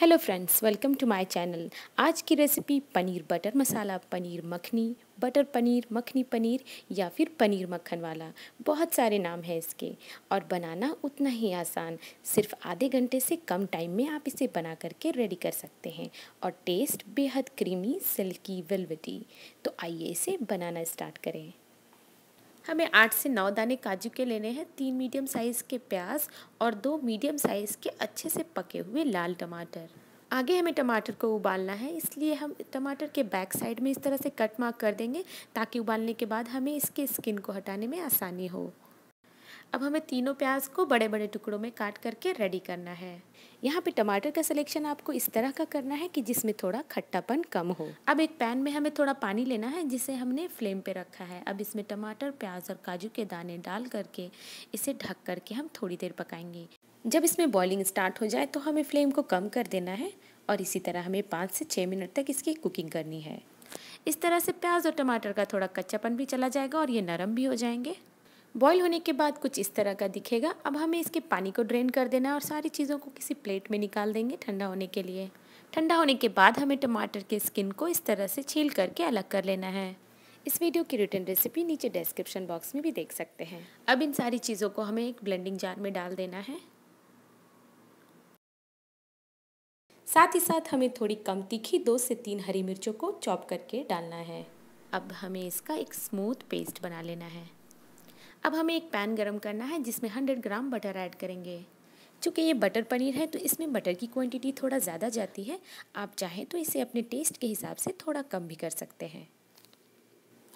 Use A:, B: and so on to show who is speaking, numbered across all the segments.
A: hello friends welcome to my channel आज की recipe paneer butter masala paneer makhani butter paneer makhani paneer या फिर पनीर मक्खन वाला बहुत सारे नाम हैं इसके और बनाना उतना ही आसान सिर्फ आधे घंटे से कम टाइम में आप इसे बना करके रेडी कर सकते हैं और टेस्ट बेहद क्रीमी सिल्की वेलवेटी तो आइए इसे बनाना स्टार्ट करें हमें आठ से नौ दाने काजू के लेने हैं तीन मीडियम साइज़ के प्याज और दो मीडियम साइज़ के अच्छे से पके हुए लाल टमाटर आगे हमें टमाटर को उबालना है इसलिए हम टमाटर के बैक साइड में इस तरह से कट मार्क कर देंगे ताकि उबालने के बाद हमें इसके स्किन को हटाने में आसानी हो अब हमें तीनों प्याज को बड़े बड़े टुकड़ों में काट करके रेडी करना है यहाँ पे टमाटर का सिलेक्शन आपको इस तरह का करना है कि जिसमें थोड़ा खट्टापन कम हो अब एक पैन में हमें थोड़ा पानी लेना है जिसे हमने फ्लेम पे रखा है अब इसमें टमाटर प्याज और काजू के दाने डाल करके इसे ढक करके हम थोड़ी देर पकाएंगे जब इसमें बॉइलिंग स्टार्ट हो जाए तो हमें फ्लेम को कम कर देना है और इसी तरह हमें पाँच से छः मिनट तक इसकी कुकिंग करनी है इस तरह से प्याज और टमाटर का थोड़ा कच्चापन भी चला जाएगा और ये नरम भी हो जाएंगे बॉईल होने के बाद कुछ इस तरह का दिखेगा अब हमें इसके पानी को ड्रेन कर देना है और सारी चीज़ों को किसी प्लेट में निकाल देंगे ठंडा होने के लिए ठंडा होने के बाद हमें टमाटर के स्किन को इस तरह से छील करके अलग कर लेना है इस वीडियो की रिटर्न रेसिपी नीचे डिस्क्रिप्शन बॉक्स में भी देख सकते हैं अब इन सारी चीज़ों को हमें एक ब्लेंडिंग जार में डाल देना है साथ ही साथ हमें थोड़ी कम तीखी दो से तीन हरी मिर्चों को चॉप करके डालना है अब हमें इसका एक स्मूथ पेस्ट बना लेना है अब हमें एक पैन गरम करना है जिसमें हंड्रेड ग्राम बटर ऐड करेंगे चूँकि ये बटर पनीर है तो इसमें बटर की क्वांटिटी थोड़ा ज़्यादा जाती है आप चाहें तो इसे अपने टेस्ट के हिसाब से थोड़ा कम भी कर सकते हैं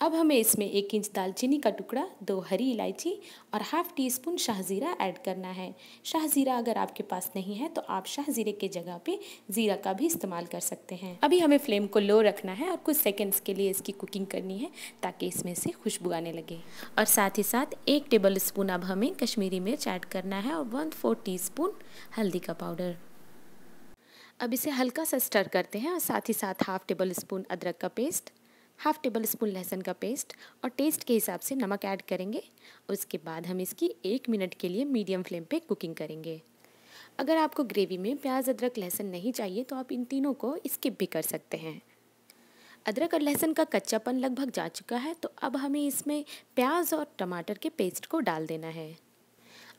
A: अब हमें इसमें एक इंच दालचीनी का टुकड़ा दो हरी इलायची और हाफ़ टी स्पून शाहज़ीरा ऐड करना है शाहज़ीरा अगर आपके पास नहीं है तो आप शाहज़ीरे के जगह पे ज़ीरा का भी इस्तेमाल कर सकते हैं अभी हमें फ्लेम को लो रखना है और कुछ सेकेंड्स के लिए इसकी कुकिंग करनी है ताकि इसमें से खुशबू आने लगे और साथ ही साथ एक टेबल स्पून अब हमें कश्मीरी मिर्च ऐड करना है और वन फोर टी हल्दी का पाउडर अब इसे हल्का सा स्टर करते हैं और साथ ही साथ हाफ टेबल स्पून अदरक का पेस्ट हाफ़ टेबल स्पून लहसुन का पेस्ट और टेस्ट के हिसाब से नमक ऐड करेंगे उसके बाद हम इसकी एक मिनट के लिए मीडियम फ्लेम पे कुकिंग करेंगे अगर आपको ग्रेवी में प्याज अदरक लहसुन नहीं चाहिए तो आप इन तीनों को स्किप भी कर सकते हैं अदरक और लहसुन का कच्चापन लगभग जा चुका है तो अब हमें इसमें प्याज और टमाटर के पेस्ट को डाल देना है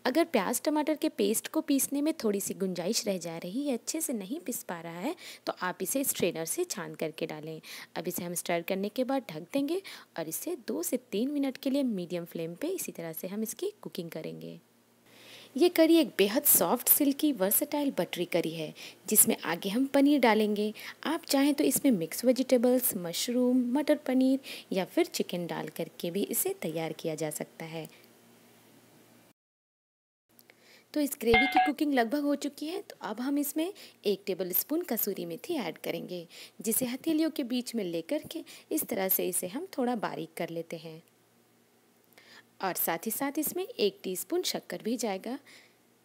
A: अगर प्याज टमाटर के पेस्ट को पीसने में थोड़ी सी गुंजाइश रह जा रही है अच्छे से नहीं पीस पा रहा है तो आप इसे स्ट्रेनर से छान करके डालें अब इसे हम स्टर करने के बाद ढक देंगे और इसे दो से तीन मिनट के लिए मीडियम फ्लेम पे इसी तरह से हम इसकी कुकिंग करेंगे ये करी एक बेहद सॉफ्ट सिल्की वर्सटाइल बटरी करी है जिसमें आगे हम पनीर डालेंगे आप चाहें तो इसमें मिक्स वेजिटेबल्स मशरूम मटर पनीर या फिर चिकन डाल करके भी इसे तैयार किया जा सकता है तो इस ग्रेवी की कुकिंग लगभग हो चुकी है तो अब हम इसमें एक tablespoon kasuri methi add करेंगे जिसे हथेलियों के बीच में लेकर के इस तरह से इसे हम थोड़ा बारीक कर लेते हैं और साथ ही साथ इसमें एक टीस्पून शक्कर भी जाएगा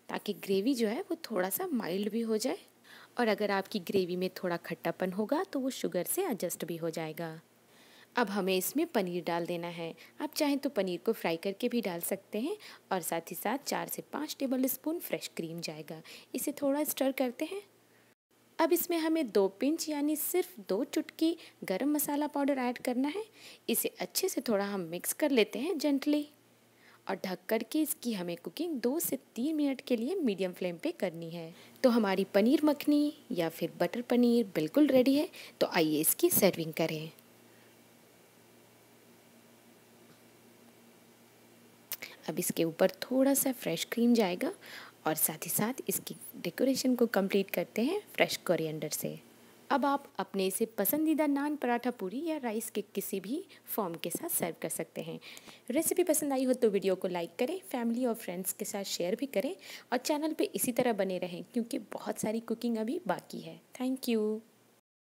A: ताकि ग्रेवी जो है वो थोड़ा सा माइल्ड भी हो जाए और अगर आपकी ग्रेवी में थोड़ा खट्टापन होगा तो वो शुगर से एडजस्ट भी हो जाएगा अब हमें इसमें पनीर डाल देना है आप चाहें तो पनीर को फ्राई करके भी डाल सकते हैं और साथ ही साथ चार से पाँच टेबल स्पून फ्रेश क्रीम जाएगा इसे थोड़ा स्टर करते हैं अब इसमें हमें दो पिंच यानी सिर्फ दो चुटकी गरम मसाला पाउडर ऐड करना है इसे अच्छे से थोड़ा हम मिक्स कर लेते हैं जेंटली और ढक कर के इसकी हमें कुकिंग दो से तीन मिनट के लिए मीडियम फ्लेम पे करनी है तो हमारी पनीर मखनी या फिर बटर पनीर बिल्कुल रेडी है तो आइए इसकी सर्विंग करें अब इसके ऊपर थोड़ा सा फ्रेश क्रीम जाएगा और साथ ही साथ इसकी डेकोरेशन को कंप्लीट करते हैं फ्रेश कोरिएंडर से अब आप अपने इसे पसंदीदा नान पराठा पूरी या राइस के किसी भी फॉर्म के साथ सर्व कर सकते हैं रेसिपी पसंद आई हो तो वीडियो को लाइक करें फैमिली और फ्रेंड्स के साथ शेयर भी करें और चैनल पे इसी तरह बने रहें क्योंकि बहुत सारी कुकिंग अभी बाकी है थैंक यू